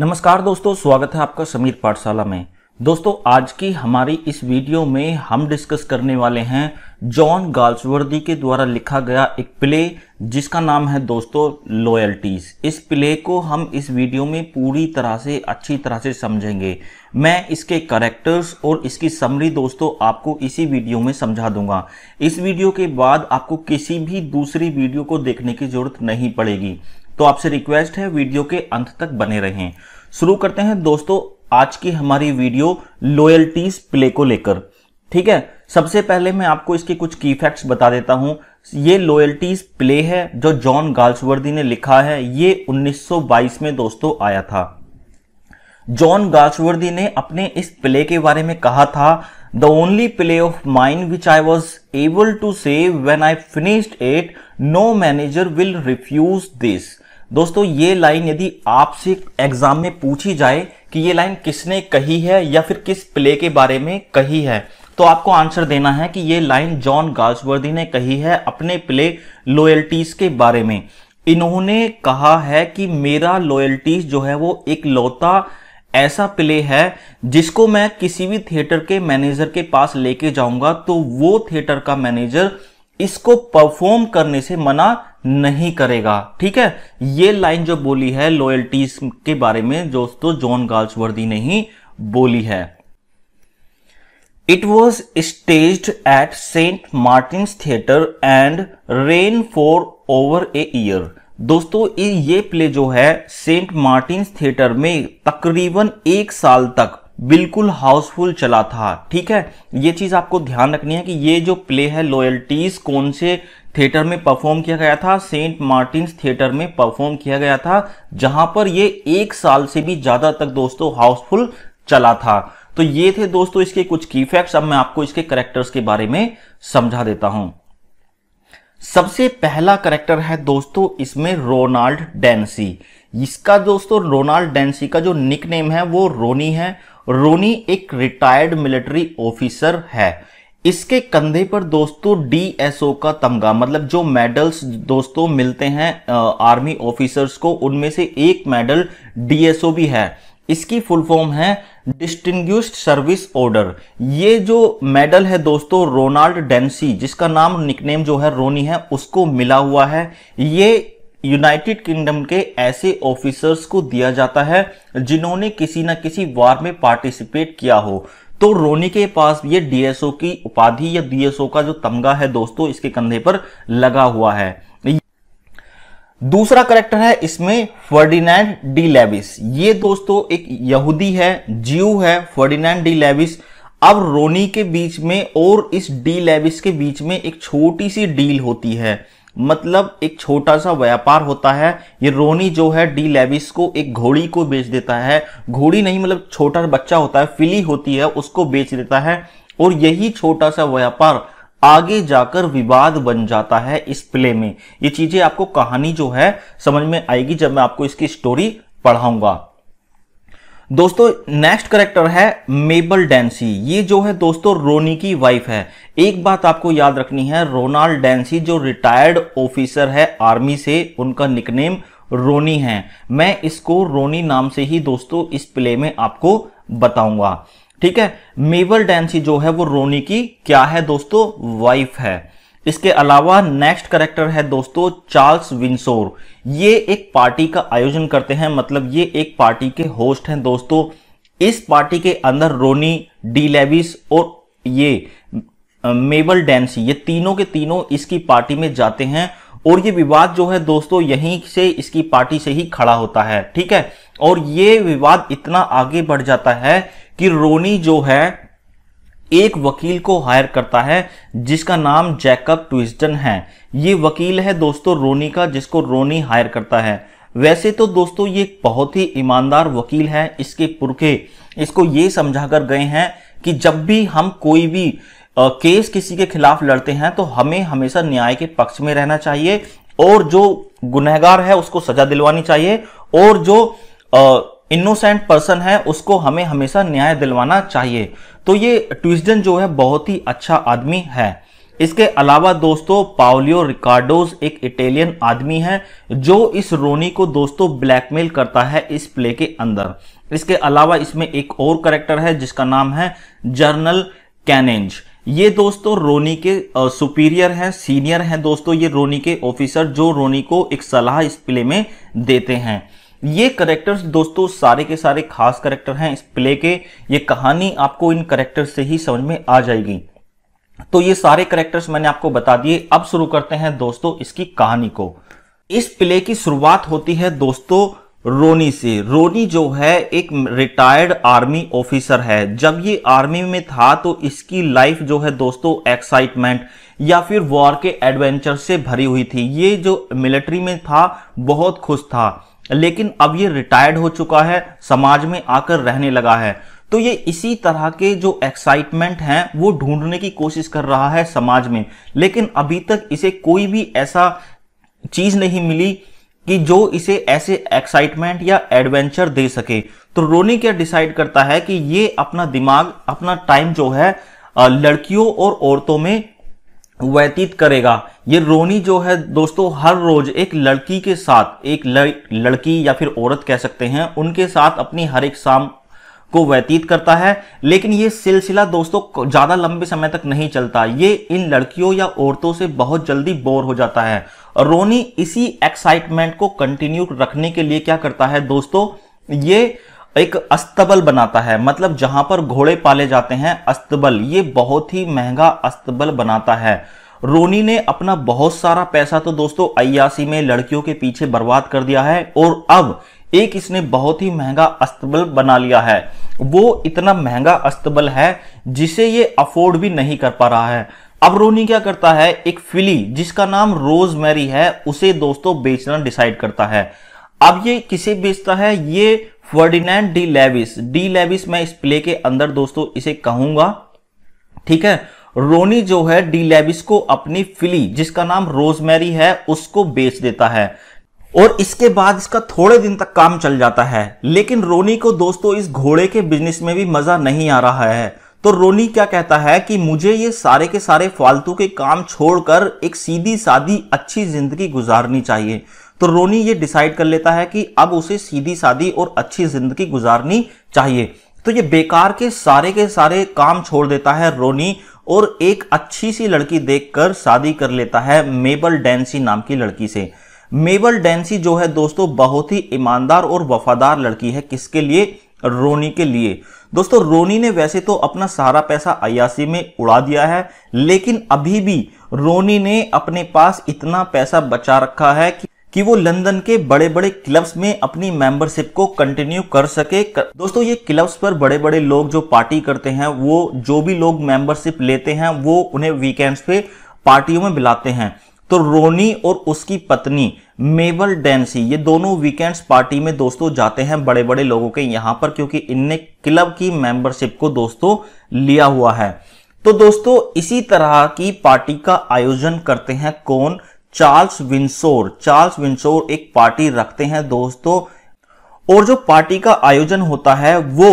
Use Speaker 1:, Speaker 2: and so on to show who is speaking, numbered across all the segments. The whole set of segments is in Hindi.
Speaker 1: नमस्कार दोस्तों स्वागत है आपका समीर पाठशाला में दोस्तों आज की हमारी इस वीडियो में हम डिस्कस करने वाले हैं जॉन गाल्सवर्दी के द्वारा लिखा गया एक प्ले जिसका नाम है दोस्तों लॉयल्टीज इस प्ले को हम इस वीडियो में पूरी तरह से अच्छी तरह से समझेंगे मैं इसके करेक्टर्स और इसकी समरी दोस्तों आपको इसी वीडियो में समझा दूंगा इस वीडियो के बाद आपको किसी भी दूसरी वीडियो को देखने की जरूरत नहीं पड़ेगी तो आपसे रिक्वेस्ट है वीडियो के अंत तक बने रहें शुरू करते हैं दोस्तों आज की हमारी वीडियो लॉयल्टीज प्ले को लेकर ठीक है सबसे पहले मैं आपको इसके कुछ की फैक्ट्स बता देता हूं ये लॉयल्टीज प्ले है जो जॉन गाल्सवर्दी ने लिखा है ये 1922 में दोस्तों आया था जॉन गाल्सवर्दी ने अपने इस प्ले के बारे में कहा था the only play of mind which I was able to save when I finished it no manager will refuse this दोस्तों ये लाइन यदि आपसे एग्जाम में पूछी जाए कि ये लाइन किसने कही है या फिर किस प्ले के बारे में कही है तो आपको आंसर देना है कि ये लाइन जॉन गाल्सवर्दी ने कही है अपने प्ले लॉयल्टीज के बारे में इन्होंने कहा है कि मेरा लॉयल्टीज जो है वो एक लौता ऐसा प्ले है जिसको मैं किसी भी थिएटर के मैनेजर के पास लेके जाऊंगा तो वो थिएटर का मैनेजर इसको परफॉर्म करने से मना नहीं करेगा ठीक है ये लाइन जो बोली है लॉयल्टीज के बारे में दोस्तों जॉन गाल्सवर्दी ने ही बोली है it was stage at saint Martin theatre and ran for over a year दोस्तों ये प्ले जो है सेंट मार्टिन थिएटर में तकरीबन एक साल तक बिल्कुल हाउसफुल चला था ठीक है ये चीज आपको ध्यान रखनी है कि ये जो प्ले है लॉयल्टीज कौन से थिएटर में परफॉर्म किया गया था सेंट मार्टिन्स थिएटर में परफॉर्म किया गया था जहां पर ये एक साल से भी ज्यादा तक दोस्तों हाउसफुल चला था तो ये थे दोस्तों इसके कुछ की फैक्ट्स अब मैं आपको इसके करेक्टर्स के बारे में समझा देता हूं सबसे पहला करेक्टर है दोस्तों इसमें रोनाल्ड डेंसी इसका दोस्तों रोनाल्ड डेंसी का जो निक है वो रोनी है रोनी एक रिटायर्ड मिलिट्री ऑफिसर है इसके कंधे पर दोस्तों डीएसओ का तमगा मतलब जो मेडल्स दोस्तों मिलते हैं आर्मी ऑफिसर्स को उनमें से एक मेडल डीएसओ भी है इसकी फुल फॉर्म है डिस्टिंग सर्विस ऑर्डर ये जो मेडल है दोस्तों रोनाल्ड डेंसी जिसका नाम निकनेम जो है रोनी है उसको मिला हुआ है ये यूनाइटेड किंगडम के ऐसे ऑफिसर्स को दिया जाता है जिन्होंने किसी ना किसी वार में पार्टिसिपेट किया हो तो रोनी के पास ये डीएसओ की उपाधि या डीएसओ का जो तमगा है दोस्तों इसके कंधे पर लगा हुआ है दूसरा करेक्टर है इसमें फर्डिनेंड डी लेविस ये दोस्तों एक यहूदी है जीव है फर्डिनेंड डी लेविस अब रोनी के बीच में और इस डी लेविस के बीच में एक छोटी सी डील होती है मतलब एक छोटा सा व्यापार होता है ये रोनी जो है डी लेविस को एक घोड़ी को बेच देता है घोड़ी नहीं मतलब छोटा बच्चा होता है फिली होती है उसको बेच देता है और यही छोटा सा व्यापार आगे जाकर विवाद बन जाता है इस प्ले में ये चीजें आपको कहानी जो है समझ में आएगी जब मैं आपको इसकी स्टोरी पढ़ाऊंगा दोस्तों नेक्स्ट करेक्टर है मेबल डेंसी ये जो है दोस्तों रोनी की वाइफ है एक बात आपको याद रखनी है रोनाल्ड डेंसी जो रिटायर्ड ऑफिसर है आर्मी से उनका निकनेम रोनी है मैं इसको रोनी नाम से ही दोस्तों इस प्ले में आपको बताऊंगा ठीक है मेबल डेंसी जो है वो रोनी की क्या है दोस्तों वाइफ है इसके अलावा नेक्स्ट करेक्टर है दोस्तों चार्ल्स विंसोर ये एक पार्टी का आयोजन करते हैं मतलब ये एक पार्टी के होस्ट हैं दोस्तों इस पार्टी के अंदर रोनी डी लेविस और ये मेबल डेंसी ये तीनों के तीनों इसकी पार्टी में जाते हैं और ये विवाद जो है दोस्तों यहीं से इसकी पार्टी से ही खड़ा होता है ठीक है और ये विवाद इतना आगे बढ़ जाता है कि रोनी जो है एक वकील को हायर करता है जिसका नाम जैकब ट्विस्टन है ये वकील है दोस्तों रोनी का जिसको रोनी हायर करता है वैसे तो दोस्तों ये बहुत ही ईमानदार वकील है इसके पुरखे इसको ये समझा कर गए हैं कि जब भी हम कोई भी आ, केस किसी के खिलाफ लड़ते हैं तो हमें हमेशा न्याय के पक्ष में रहना चाहिए और जो गुनहगार है उसको सजा दिलवानी चाहिए और जो आ, इनोसेंट पर्सन है उसको हमें हमेशा न्याय दिलवाना चाहिए तो ये ट्विस्टन जो है बहुत ही अच्छा आदमी है इसके अलावा दोस्तों पाओलियो रिकार्डोज एक इटालियन आदमी है जो इस रोनी को दोस्तों ब्लैकमेल करता है इस प्ले के अंदर इसके अलावा इसमें एक और करेक्टर है जिसका नाम है जर्नल कैनेंज ये दोस्तों रोनी के सुपीरियर हैं सीनियर हैं दोस्तों ये रोनी के ऑफिसर जो रोनी को एक सलाह इस प्ले में देते हैं ये करेक्टर्स दोस्तों सारे के सारे खास करेक्टर हैं इस प्ले के ये कहानी आपको इन करेक्टर से ही समझ में आ जाएगी तो ये सारे करेक्टर्स मैंने आपको बता दिए अब शुरू करते हैं दोस्तों इसकी कहानी को इस प्ले की शुरुआत होती है दोस्तों रोनी से रोनी जो है एक रिटायर्ड आर्मी ऑफिसर है जब ये आर्मी में था तो इसकी लाइफ जो है दोस्तों एक्साइटमेंट या फिर वॉर के एडवेंचर से भरी हुई थी ये जो मिलिट्री में था बहुत खुश था लेकिन अब ये रिटायर्ड हो चुका है समाज में आकर रहने लगा है तो ये इसी तरह के जो एक्साइटमेंट हैं वो ढूंढने की कोशिश कर रहा है समाज में लेकिन अभी तक इसे कोई भी ऐसा चीज नहीं मिली कि जो इसे ऐसे एक्साइटमेंट या एडवेंचर दे सके तो रोनी क्या डिसाइड करता है कि ये अपना दिमाग अपना टाइम जो है लड़कियों और औरतों में व्यतीत करेगा ये रोनी जो है दोस्तों हर रोज एक लड़की के साथ एक लड़की या फिर औरत कह सकते हैं उनके साथ अपनी हर एक शाम को व्यतीत करता है लेकिन ये सिलसिला दोस्तों ज़्यादा लंबे समय तक नहीं चलता ये इन लड़कियों या औरतों से बहुत जल्दी बोर हो जाता है रोनी इसी एक्साइटमेंट को कंटिन्यू रखने के लिए क्या करता है दोस्तों ये एक अस्तबल बनाता है मतलब जहां पर घोड़े पाले जाते हैं अस्तबल ये बहुत ही महंगा अस्तबल बनाता है रोनी ने अपना बहुत सारा पैसा तो दोस्तों अयासी में लड़कियों के पीछे बर्बाद कर दिया है और अब एक इसने बहुत ही महंगा अस्तबल बना लिया है वो इतना महंगा अस्तबल है जिसे ये अफोर्ड भी नहीं कर पा रहा है अब रोनी क्या करता है एक फिली जिसका नाम रोज मैरी है उसे दोस्तों बेचना डिसाइड करता है अब ये किसे बेचता है ये Ferdinand de Levis de Levis मैं इस प्ले के अंदर दोस्तों इसे कहूंगा ठीक है रोनी जो है डी लेविस को अपनी फिली जिसका नाम रोजमेरी है उसको बेच देता है और इसके बाद इसका थोड़े दिन तक काम चल जाता है लेकिन रोनी को दोस्तों इस घोड़े के बिजनेस में भी मजा नहीं आ रहा है तो रोनी क्या कहता है कि मुझे ये सारे के सारे फालतू के काम छोड़कर एक सीधी सादी अच्छी जिंदगी गुजारनी चाहिए तो रोनी ये डिसाइड कर लेता है कि अब उसे सीधी सादी और अच्छी जिंदगी गुजारनी चाहिए तो ये बेकार के सारे के सारे काम छोड़ देता है रोनी और एक अच्छी सी लड़की देखकर शादी कर लेता है मेबल डैंसी नाम की लड़की से मेबल डैंसी जो है दोस्तों बहुत ही ईमानदार और वफादार लड़की है किसके लिए रोनी के लिए दोस्तों रोनी ने वैसे तो अपना सारा पैसा अयासी में उड़ा दिया है लेकिन अभी भी रोनी ने अपने पास इतना पैसा बचा रखा है कि कि वो लंदन के बड़े बड़े क्लब्स में अपनी मेंबरशिप को कंटिन्यू कर सके कर... दोस्तों ये क्लब्स पर बड़े बड़े लोग जो पार्टी करते हैं वो जो भी लोग मेंबरशिप लेते हैं वो उन्हें वीकेंड्स पे पार्टियों में बुलाते हैं तो रोनी और उसकी पत्नी मेबल डेंसी ये दोनों वीकेंड्स पार्टी में दोस्तों जाते हैं बड़े बड़े लोगों के यहां पर क्योंकि इनने क्लब की मेंबरशिप को दोस्तों लिया हुआ है तो दोस्तों इसी तरह की पार्टी का आयोजन करते हैं कौन चार्ल्स विंसोर चार्ल्स विंसोर एक पार्टी रखते हैं दोस्तों और जो पार्टी का आयोजन होता है वो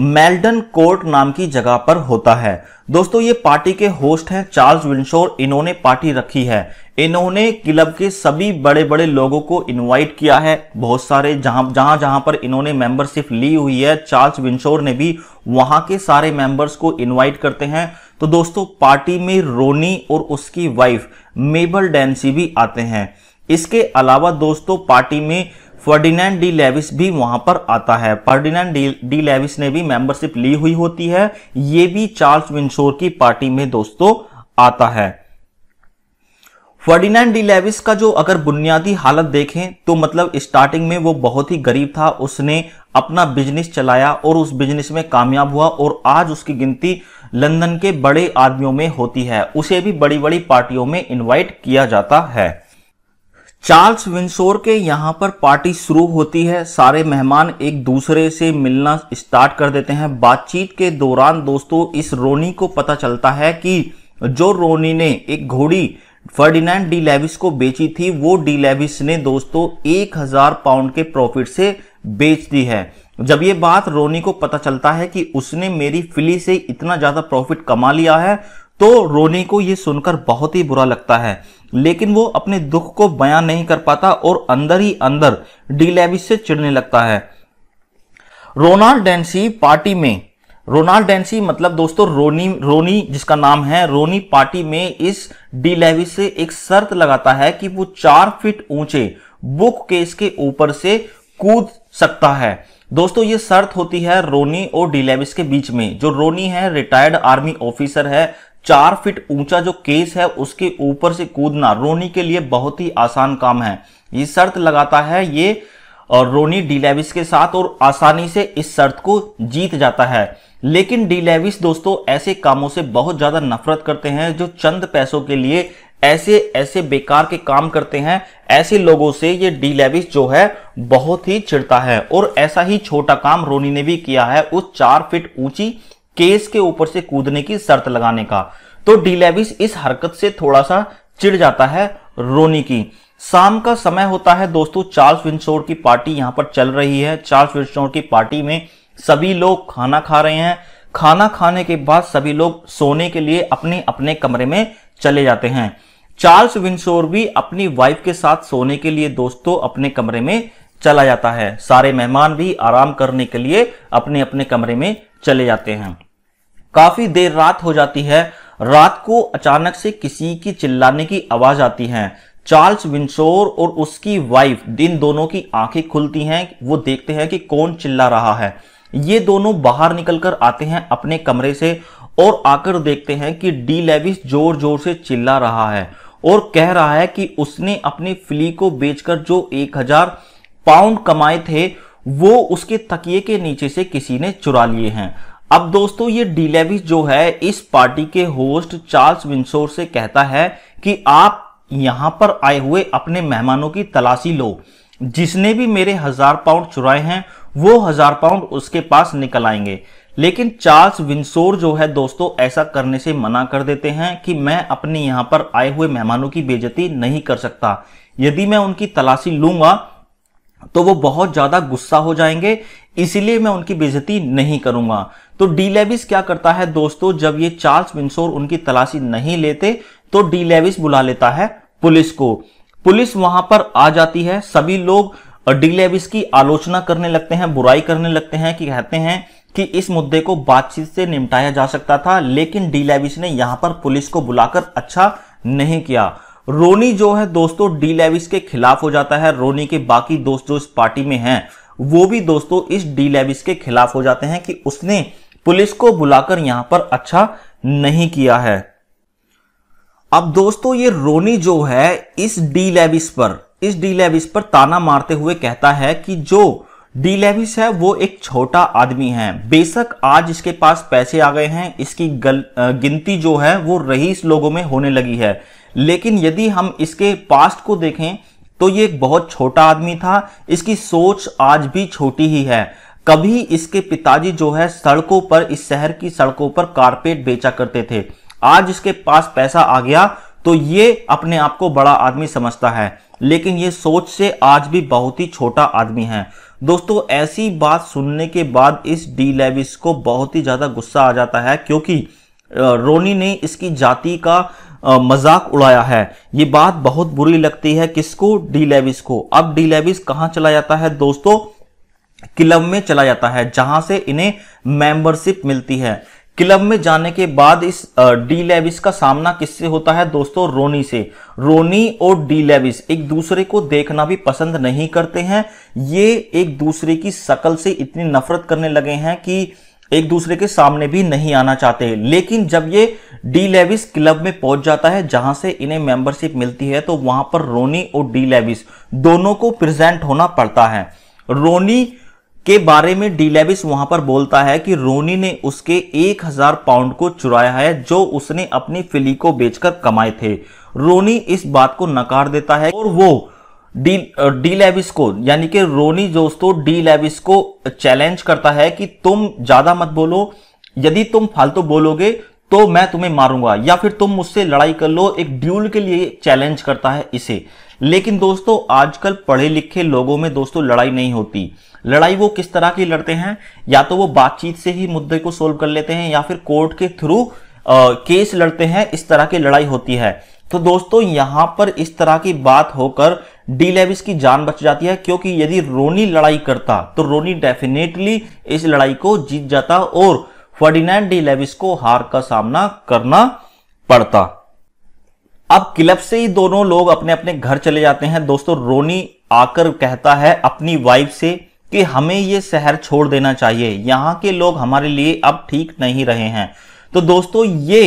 Speaker 1: मेल्डन कोर्ट नाम की जगह पर होता है दोस्तों ये पार्टी के होस्ट हैं चार्ल्स विंसोर इन्होंने पार्टी रखी है इन्होंने क्लब के सभी बड़े बड़े लोगों को इनवाइट किया है बहुत सारे जहां जहां जहां पर इन्होंने मेंबरशिप ली हुई है चार्ल्स विंशोर ने भी वहां के सारे मेंबर्स को इनवाइट करते हैं तो दोस्तों पार्टी में रोनी और उसकी वाइफ मेबल डेंसी भी आते हैं इसके अलावा दोस्तों पार्टी में फर्डिनेंड डी लेविस भी वहां पर आता है फर्डिनेंड डी लेविस ने भी मेंबरशिप ली हुई होती है ये भी चार्ल्स विंशोर की पार्टी में दोस्तों आता है फर्डिनेंड डी लेविस का जो अगर बुनियादी हालत देखें तो मतलब स्टार्टिंग में वो बहुत ही गरीब था उसने अपना बिजनेस चलाया और उस बिजनेस में कामयाब हुआ और आज उसकी गिनती लंदन के बड़े आदमियों में होती है उसे भी बड़ी बड़ी पार्टियों में इनवाइट किया जाता है चार्ल्स विंसोर के यहाँ पर पार्टी शुरू होती है सारे मेहमान एक दूसरे से मिलना स्टार्ट कर देते हैं बातचीत के दौरान दोस्तों इस रोनी को पता चलता है कि जो रोनी ने एक घोड़ी फर्डिनैंड डी लेविस को बेची थी वो डी लेविस ने दोस्तों एक हजार पाउंड के प्रॉफिट से बेच दी है जब ये बात रोनी को पता चलता है कि उसने मेरी फिली से इतना ज्यादा प्रॉफिट कमा लिया है तो रोनी को यह सुनकर बहुत ही बुरा लगता है लेकिन वो अपने दुख को बयान नहीं कर पाता और अंदर ही अंदर डी से चिड़ने लगता है रोनाल्ड डेंसी पार्टी में रोनाल्ड डेंसी मतलब दोस्तों रोनी रोनी जिसका नाम है रोनी पार्टी में इस डी लेविस से एक शर्त लगाता है कि वो चार फीट ऊंचे बुक केस के ऊपर से कूद सकता है दोस्तों ये शर्त होती है रोनी और डीलेविस के बीच में जो रोनी है रिटायर्ड आर्मी ऑफिसर है चार फीट ऊंचा जो केस है उसके ऊपर से कूदना रोनी के लिए बहुत ही आसान काम है ये शर्त लगाता है ये और रोनी डीलेविस के साथ और आसानी से इस शर्त को जीत जाता है लेकिन डीलेविस दोस्तों ऐसे कामों से बहुत ज्यादा नफरत करते हैं जो चंद पैसों के लिए ऐसे ऐसे बेकार के काम करते हैं ऐसे लोगों से ये डी लेविस जो है बहुत ही चिड़ता है और ऐसा ही छोटा काम रोनी ने भी किया है उस चार फीट ऊंची केस के ऊपर से कूदने की शर्त लगाने का तो डी लेविस इस हरकत से थोड़ा सा चिड़ जाता है रोनी की शाम का समय होता है दोस्तों चार्ल्स विंसोर की पार्टी यहां पर चल रही है चार्ल्स विंसोर की पार्टी में सभी लोग खाना खा रहे हैं खाना खाने के बाद सभी लोग सोने के लिए अपने अपने कमरे में चले जाते हैं चार्ल्स विंसोर भी अपनी वाइफ के साथ सोने के लिए दोस्तों अपने कमरे में चला जाता है सारे मेहमान भी आराम करने के लिए अपने अपने कमरे में चले जाते हैं काफी देर रात हो जाती है रात को अचानक से किसी की चिल्लाने की आवाज आती है चार्ल्स विंसोर और उसकी वाइफ दिन दोनों की आंखें खुलती हैं वो देखते हैं कि कौन चिल्ला रहा है ये दोनों बाहर निकलकर आते हैं अपने कमरे से और आकर देखते हैं कि डी लेविस जोर जोर से चिल्ला रहा है और कह रहा है कि उसने अपनी फ्ली को बेचकर जो एक हजार पाउंड कमाए थे वो उसके तकिए के नीचे से किसी ने चुरा लिए हैं अब दोस्तों ये डी लेविस जो है इस पार्टी के होस्ट चार्ल्स विंसोर से कहता है कि आप यहां पर आए हुए अपने मेहमानों की तलाशी लो जिसने भी मेरे हजार पाउंड चुराए हैं वो हजार पाउंड उसके पास निकल आएंगे लेकिन चार्ल्स विंसोर जो है दोस्तों ऐसा करने से मना कर देते हैं कि मैं अपने यहां पर आए हुए मेहमानों की बेजती नहीं कर सकता यदि मैं उनकी तलाशी लूंगा तो वो बहुत ज्यादा गुस्सा हो जाएंगे इसलिए मैं उनकी बेजती नहीं करूंगा तो डी लेविस क्या करता है दोस्तों जब ये चार्ल्स विंसोर उनकी तलाशी नहीं लेते तो डी लेविस बुला लेता है पुलिस को पुलिस वहां पर आ जाती है सभी लोग डी लेविस की आलोचना करने लगते हैं बुराई करने लगते हैं कि कहते हैं कि इस मुद्दे को बातचीत से निपटाया जा सकता था लेकिन डी लेविस ने यहां पर पुलिस को बुलाकर अच्छा नहीं किया रोनी जो है दोस्तों डी लेविस के खिलाफ हो जाता है रोनी के बाकी दोस्त जो इस पार्टी में हैं वो भी दोस्तों इस डी लेविस के खिलाफ हो जाते हैं कि उसने पुलिस को बुलाकर यहां पर अच्छा नहीं किया है अब दोस्तों ये रोनी जो है इस डी लेविस पर इस डी लेविस पर ताना मारते हुए कहता है कि जो डी लेविस है वो एक छोटा आदमी है बेशक आज इसके पास पैसे आ गए हैं इसकी गल, गिनती जो है वो रईस लोगों में होने लगी है लेकिन यदि हम इसके पास्ट को देखें तो ये एक बहुत छोटा आदमी था इसकी सोच आज भी छोटी ही है कभी इसके पिताजी जो है सड़कों पर इस शहर की सड़कों पर कारपेट बेचा करते थे आज इसके पास पैसा आ गया तो ये अपने आप को बड़ा आदमी समझता है लेकिन ये सोच से आज भी बहुत ही छोटा आदमी है दोस्तों ऐसी बात सुनने के बाद इस डी लेविस को बहुत ही ज़्यादा गुस्सा आ जाता है क्योंकि रोनी ने इसकी जाति का मजाक उड़ाया है ये बात बहुत बुरी लगती है किसको डी लेविस को अब डी लेविस कहाँ चला जाता है दोस्तों क्लब में चला जाता है जहां से इन्हें मेंबरशिप मिलती है क्लब में जाने के बाद इस डी लेविस का सामना किससे होता है दोस्तों रोनी से रोनी और डी लेविस एक दूसरे को देखना भी पसंद नहीं करते हैं ये एक दूसरे की शकल से इतनी नफरत करने लगे हैं कि एक दूसरे के सामने भी नहीं आना चाहते लेकिन जब ये डी लेविस क्लब में पहुंच जाता है जहां से इन्हें मेंबरशिप मिलती है तो वहां पर रोनी और डी लेविस दोनों को प्रेजेंट होना पड़ता है रोनी के बारे में डीलेविस वहां पर बोलता है कि रोनी ने उसके 1000 पाउंड को चुराया है जो उसने अपनी फिली को बेचकर कमाए थे रोनी इस बात को नकार देता है और वो डी डी लेविस को यानी कि रोनी दोस्तों डी लेविस को चैलेंज करता है कि तुम ज्यादा मत बोलो यदि तुम फालतू बोलोगे तो मैं तुम्हें मारूंगा या फिर तुम मुझसे लड़ाई कर लो एक ड्यूल के लिए चैलेंज करता है इसे लेकिन दोस्तों आजकल पढ़े लिखे लोगों में दोस्तों लड़ाई नहीं होती लड़ाई वो किस तरह की लड़ते हैं या तो वो बातचीत से ही मुद्दे को सोल्व कर लेते हैं या फिर कोर्ट के थ्रू केस लड़ते हैं इस तरह की लड़ाई होती है तो दोस्तों यहां पर इस तरह की बात होकर डी लेविस की जान बच जाती है क्योंकि यदि रोनी लड़ाई करता तो रोनी डेफिनेटली इस लड़ाई को जीत जाता और फर्डिनेंड डी लेविस को हार का सामना करना पड़ता अब क्लब से ही दोनों लोग अपने अपने घर चले जाते हैं दोस्तों रोनी आकर कहता है अपनी वाइफ से कि हमें ये शहर छोड़ देना चाहिए यहाँ के लोग हमारे लिए अब ठीक नहीं रहे हैं तो दोस्तों ये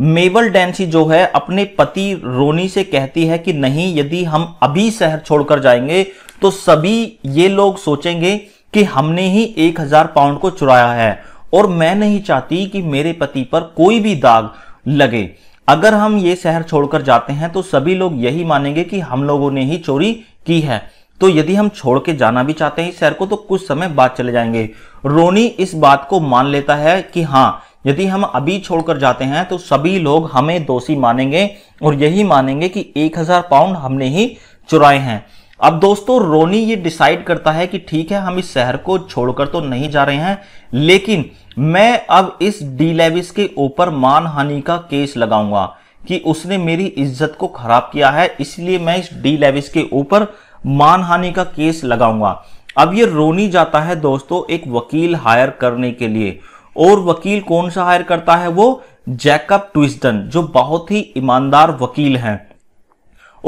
Speaker 1: मेबल डेंसी जो है अपने पति रोनी से कहती है कि नहीं यदि हम अभी शहर छोड़कर जाएंगे तो सभी ये लोग सोचेंगे कि हमने ही एक हजार पाउंड को चुराया है और मैं नहीं चाहती कि मेरे पति पर कोई भी दाग लगे अगर हम ये शहर छोड़कर जाते हैं तो सभी लोग यही मानेंगे कि हम लोगों ने ही चोरी की है तो यदि हम छोड़ के जाना भी चाहते हैं इस शहर को तो कुछ समय बाद चले जाएंगे रोनी इस बात को मान लेता है कि हाँ यदि हम अभी छोड़कर जाते हैं तो सभी लोग हमें दोषी मानेंगे और यही मानेंगे कि एक हजार पाउंड हमने ही चुराए हैं अब दोस्तों रोनी ये डिसाइड करता है कि ठीक है हम इस शहर को छोड़कर तो नहीं जा रहे हैं लेकिन मैं अब इस डी लेविस के ऊपर मानहानि का केस लगाऊंगा कि उसने मेरी इज्जत को खराब किया है इसलिए मैं इस डी लेविस के ऊपर मानहानि का केस लगाऊंगा अब ये रोनी जाता है दोस्तों एक वकील हायर करने के लिए और वकील कौन सा हायर करता है वो जैकब ट्विस्टन जो बहुत ही ईमानदार वकील हैं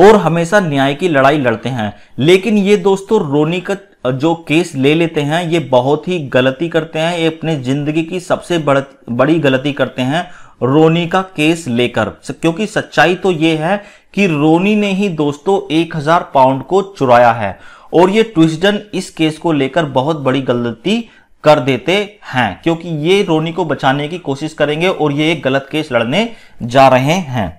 Speaker 1: और हमेशा न्याय की लड़ाई लड़ते हैं लेकिन ये दोस्तों रोनी का जो केस ले लेते हैं ये बहुत ही गलती करते हैं ये अपने जिंदगी की सबसे बड़, बड़ी गलती करते हैं रोनी का केस लेकर क्योंकि सच्चाई तो यह है कि रोनी ने ही दोस्तों 1000 पाउंड को चुराया है और ये ट्विस्टन इस केस को लेकर बहुत बड़ी गलती कर देते हैं क्योंकि ये रोनी को बचाने की कोशिश करेंगे और ये एक गलत केस लड़ने जा रहे हैं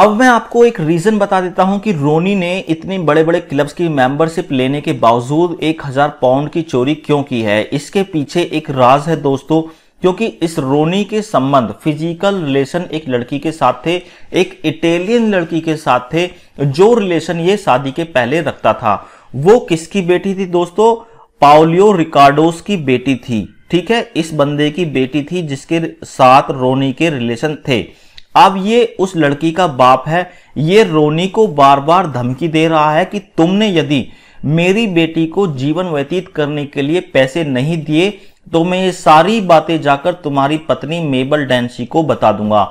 Speaker 1: अब मैं आपको एक रीजन बता देता हूं कि रोनी ने इतने बड़े बड़े क्लब्स की मेंबरशिप लेने के बावजूद 1000 पाउंड की चोरी क्यों की है इसके पीछे एक राज है दोस्तों क्योंकि इस रोनी के संबंध फिजिकल रिलेशन एक लड़की के साथ थे एक इटालियन लड़की के साथ थे जो रिलेशन ये शादी के पहले रखता था वो किसकी बेटी थी दोस्तों पाओलियो रिकार्डोस की बेटी थी ठीक है इस बंदे की बेटी थी जिसके साथ रोनी के रिलेशन थे अब ये उस लड़की का बाप है ये रोनी को बार बार धमकी दे रहा है कि तुमने यदि मेरी बेटी को जीवन व्यतीत करने के लिए पैसे नहीं दिए तो मैं ये सारी बातें जाकर तुम्हारी पत्नी मेबल डैंसी को बता दूंगा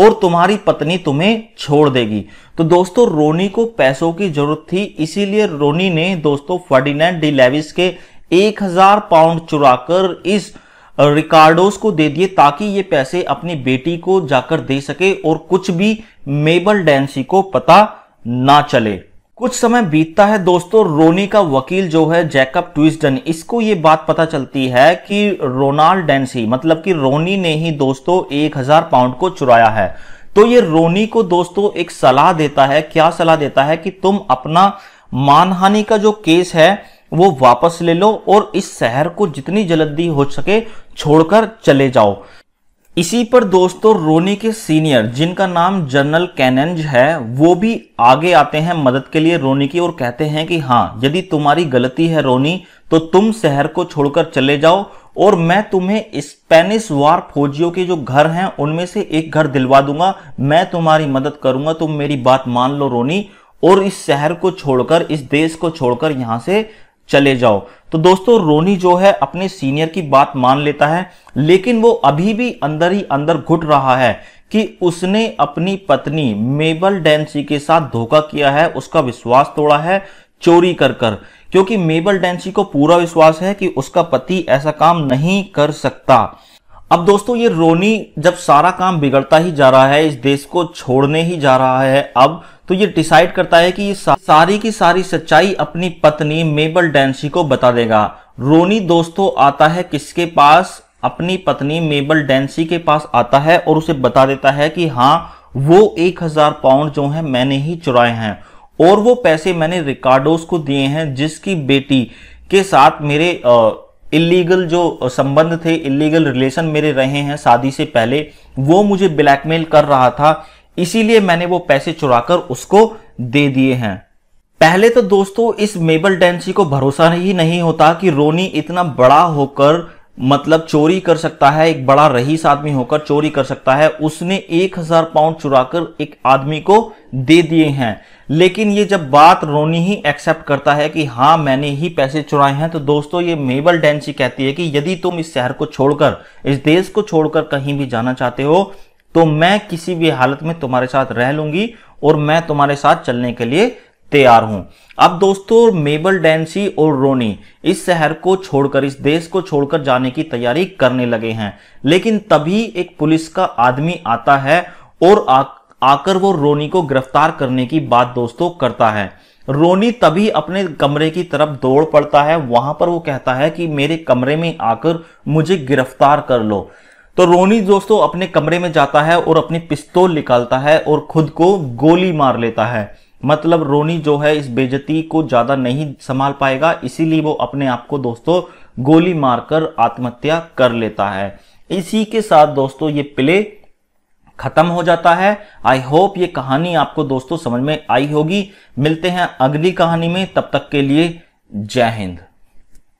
Speaker 1: और तुम्हारी पत्नी तुम्हें छोड़ देगी तो दोस्तों रोनी को पैसों की जरूरत थी इसीलिए रोनी ने दोस्तों फर्डिनेंड डी लेविस के 1000 पाउंड चुराकर इस रिकार्डोस को दे दिए ताकि ये पैसे अपनी बेटी को जाकर दे सके और कुछ भी मेबल डैंसी को पता ना चले कुछ समय बीतता है दोस्तों रोनी का वकील जो है जैकब ट्विस्टन इसको ये बात पता चलती है कि रोनाल्ड डेंसी मतलब कि रोनी ने ही दोस्तों एक हजार पाउंड को चुराया है तो ये रोनी को दोस्तों एक सलाह देता है क्या सलाह देता है कि तुम अपना मानहानि का जो केस है वो वापस ले लो और इस शहर को जितनी जल्दी हो सके छोड़कर चले जाओ इसी पर दोस्तों रोनी के सीनियर जिनका नाम जनरल कैनज है वो भी आगे आते हैं मदद के लिए रोनी की और कहते हैं कि हाँ यदि तुम्हारी गलती है रोनी तो तुम शहर को छोड़कर चले जाओ और मैं तुम्हें स्पेनिश वार फौजियों के जो घर हैं उनमें से एक घर दिलवा दूंगा मैं तुम्हारी मदद करूंगा तुम मेरी बात मान लो रोनी और इस शहर को छोड़कर इस देश को छोड़कर यहां से चले जाओ तो दोस्तों रोनी जो है अपने सीनियर की बात मान लेता है लेकिन वो अभी भी अंदर ही अंदर घुट रहा है कि उसने अपनी पत्नी मेबल डेंसी के साथ धोखा किया है उसका विश्वास तोड़ा है चोरी कर कर क्योंकि मेबल डेंसी को पूरा विश्वास है कि उसका पति ऐसा काम नहीं कर सकता अब दोस्तों ये रोनी जब सारा काम बिगड़ता ही जा रहा है इस देश को छोड़ने ही जा रहा है अब तो ये डिसाइड करता है कि ये सारी की सारी सच्चाई अपनी पत्नी मेबल डैंसी को बता देगा रोनी दोस्तों आता है किसके पास अपनी पत्नी मेबल डैंसी के पास आता है और उसे बता देता है कि हाँ वो एक हजार पाउंड जो है मैंने ही चुराए हैं और वो पैसे मैंने रिकार्डोस को दिए हैं जिसकी बेटी के साथ मेरे इलीगल जो संबंध थे इलीगल रिलेशन मेरे रहे हैं शादी से पहले वो मुझे ब्लैकमेल कर रहा था इसीलिए मैंने वो पैसे चुराकर उसको दे दिए हैं पहले तो दोस्तों इस मेबल डेंसी को भरोसा ही नहीं होता कि रोनी इतना बड़ा होकर मतलब चोरी कर सकता है एक बड़ा रहीस आदमी होकर चोरी कर सकता है उसने एक हजार पाउंड चुराकर एक आदमी को दे दिए हैं लेकिन ये जब बात रोनी ही एक्सेप्ट करता है कि हाँ मैंने ही पैसे चुराए हैं तो दोस्तों ये मेबल डेंसी कहती है कि यदि तुम इस शहर को छोड़कर इस देश को छोड़कर कहीं भी जाना चाहते हो तो मैं किसी भी हालत में तुम्हारे साथ रह लूंगी और मैं तुम्हारे साथ चलने के लिए तैयार हूं अब दोस्तों मेबल डेंसी और रोनी इस शहर को छोड़कर इस देश को छोड़कर जाने की तैयारी करने लगे हैं लेकिन तभी एक पुलिस का आदमी आता है और आ, आकर वो रोनी को गिरफ्तार करने की बात दोस्तों करता है रोनी तभी अपने कमरे की तरफ दौड़ पड़ता है वहां पर वो कहता है कि मेरे कमरे में आकर मुझे गिरफ्तार कर लो तो रोनी दोस्तों अपने कमरे में जाता है और अपनी पिस्तौल निकालता है और खुद को गोली मार लेता है मतलब रोनी जो है इस बेजती को ज़्यादा नहीं संभाल पाएगा इसीलिए वो अपने आप को दोस्तों गोली मारकर आत्महत्या कर लेता है इसी के साथ दोस्तों ये प्ले खत्म हो जाता है आई होप ये कहानी आपको दोस्तों समझ में आई होगी मिलते हैं अगली कहानी में तब तक के लिए जय हिंद